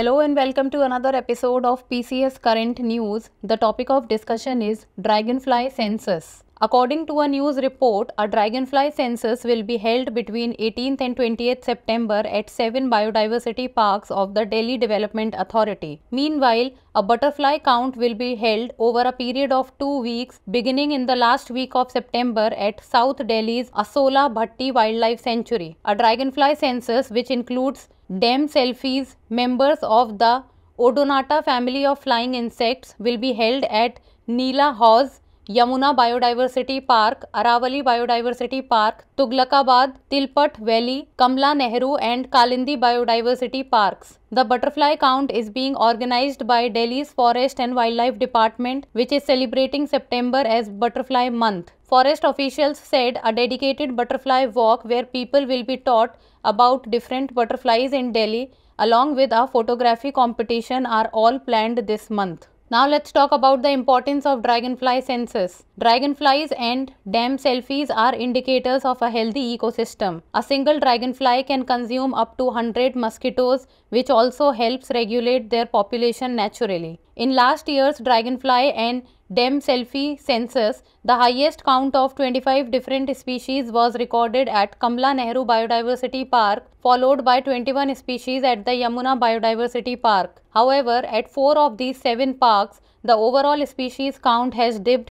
Hello and welcome to another episode of PCS Current News. The topic of discussion is Dragonfly Census. According to a news report, a dragonfly census will be held between 18th and 20th September at seven biodiversity parks of the Delhi Development Authority. Meanwhile, a butterfly count will be held over a period of two weeks beginning in the last week of September at South Delhi's Asola Bhatti Wildlife Sanctuary. A dragonfly census, which includes selfies. members of the Odonata family of flying insects will be held at Nila Hawes, Yamuna Biodiversity Park, Aravali Biodiversity Park, Tughlakabad, Tilpat Valley, Kamla Nehru and Kalindi Biodiversity Parks. The butterfly count is being organized by Delhi's Forest and Wildlife Department which is celebrating September as Butterfly Month. Forest officials said a dedicated butterfly walk where people will be taught about different butterflies in Delhi along with a photography competition are all planned this month. Now let's talk about the importance of dragonfly senses. Dragonflies and dam selfies are indicators of a healthy ecosystem. A single dragonfly can consume up to 100 mosquitoes which also helps regulate their population naturally. In last year's dragonfly and Dem Selfie census, the highest count of 25 different species was recorded at Kamla Nehru Biodiversity Park, followed by 21 species at the Yamuna Biodiversity Park. However, at four of these seven parks, the overall species count has dipped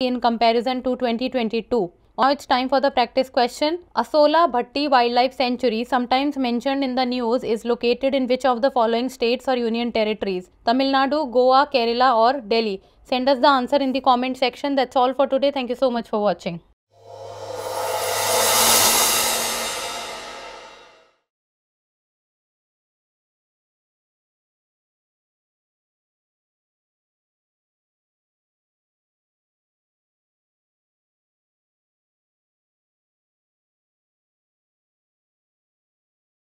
in comparison to 2022. Now it's time for the practice question. Asola Bhatti Wildlife Sanctuary, sometimes mentioned in the news, is located in which of the following states or union territories? Tamil Nadu, Goa, Kerala or Delhi? Send us the answer in the comment section. That's all for today. Thank you so much for watching.